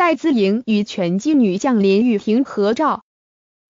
戴姿颖与拳击女将林玉婷合照，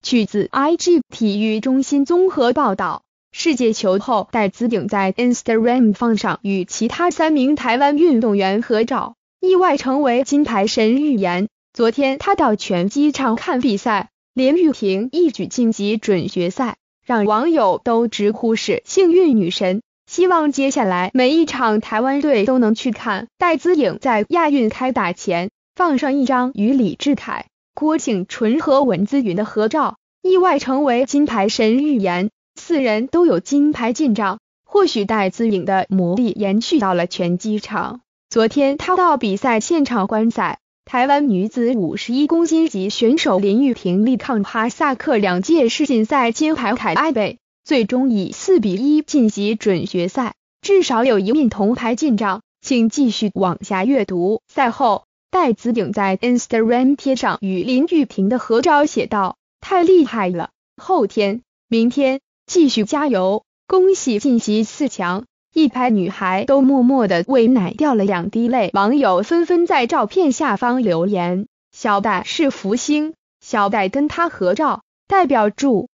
取自 IG 体育中心综合报道。世界球后戴姿颖在 Instagram 放上与其他三名台湾运动员合照，意外成为金牌神预言。昨天她到拳击场看比赛，林玉婷一举晋级准决赛，让网友都直呼是幸运女神。希望接下来每一场台湾队都能去看戴姿颖在亚运开打前。放上一张与李治凯、郭庆纯和文姿云的合照，意外成为金牌神预言。四人都有金牌进账，或许戴姿颖的魔力延续到了拳击场。昨天他到比赛现场观赛，台湾女子五十一公斤级选手林玉婷力抗哈萨克两届世锦赛金牌凯艾贝，最终以四比一晋级准决赛，至少有一面铜牌进账。请继续往下阅读赛后。戴子颖在 Instagram 贴上与林玉萍的合照，写道：“太厉害了！后天、明天继续加油！恭喜晋级四强！”一排女孩都默默的为奶掉了两滴泪。网友纷纷在照片下方留言：“小戴是福星，小戴跟他合照，代表祝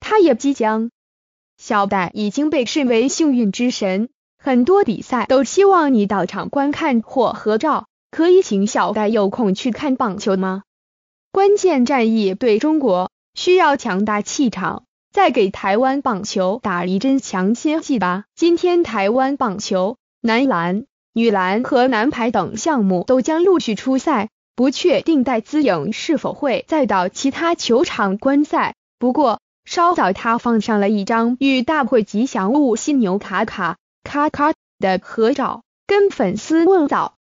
他也即将……小戴已经被视为幸运之神，很多比赛都希望你到场观看或合照。”可以请小戴有空去看棒球吗？关键战役对中国需要强大气场，再给台湾棒球打一针强心剂吧。今天台湾棒球、男篮、女篮和男排等项目都将陆续出赛，不确定戴姿颖是否会再到其他球场观赛。不过稍早他放上了一张与大会吉祥物犀牛卡卡卡卡的合照，跟粉丝问早。